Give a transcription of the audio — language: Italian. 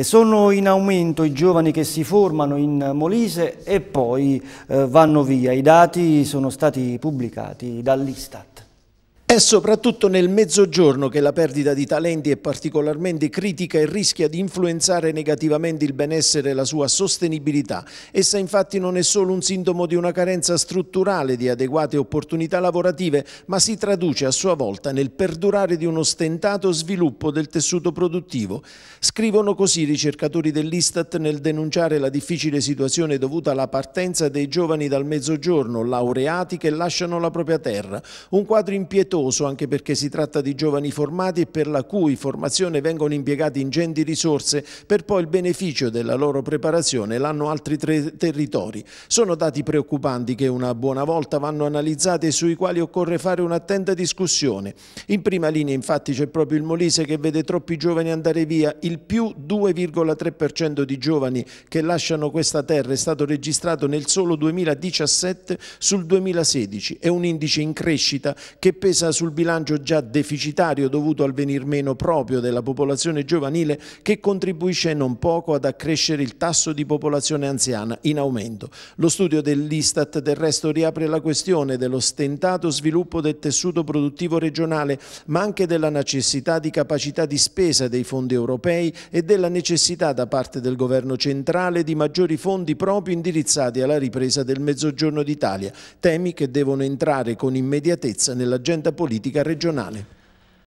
E sono in aumento i giovani che si formano in Molise e poi eh, vanno via. I dati sono stati pubblicati dall'Istat soprattutto nel mezzogiorno che la perdita di talenti è particolarmente critica e rischia di influenzare negativamente il benessere e la sua sostenibilità. Essa infatti non è solo un sintomo di una carenza strutturale di adeguate opportunità lavorative, ma si traduce a sua volta nel perdurare di uno stentato sviluppo del tessuto produttivo. Scrivono così i ricercatori dell'Istat nel denunciare la difficile situazione dovuta alla partenza dei giovani dal mezzogiorno, laureati che lasciano la propria terra. Un quadro impietoso costoso anche perché si tratta di giovani formati e per la cui formazione vengono impiegati ingenti risorse per poi il beneficio della loro preparazione l'hanno altri tre territori. Sono dati preoccupanti che una buona volta vanno analizzati e sui quali occorre fare un'attenta discussione. In prima linea infatti c'è proprio il Molise che vede troppi giovani andare via, il più 2,3% di giovani che lasciano questa terra è stato registrato nel solo 2017 sul 2016, è un indice in crescita che pesa sul bilancio già deficitario dovuto al venir meno proprio della popolazione giovanile che contribuisce non poco ad accrescere il tasso di popolazione anziana in aumento. Lo studio dell'Istat del resto riapre la questione dello stentato sviluppo del tessuto produttivo regionale ma anche della necessità di capacità di spesa dei fondi europei e della necessità da parte del governo centrale di maggiori fondi proprio indirizzati alla ripresa del Mezzogiorno d'Italia, temi che devono entrare con immediatezza nell'agenda politica politica regionale.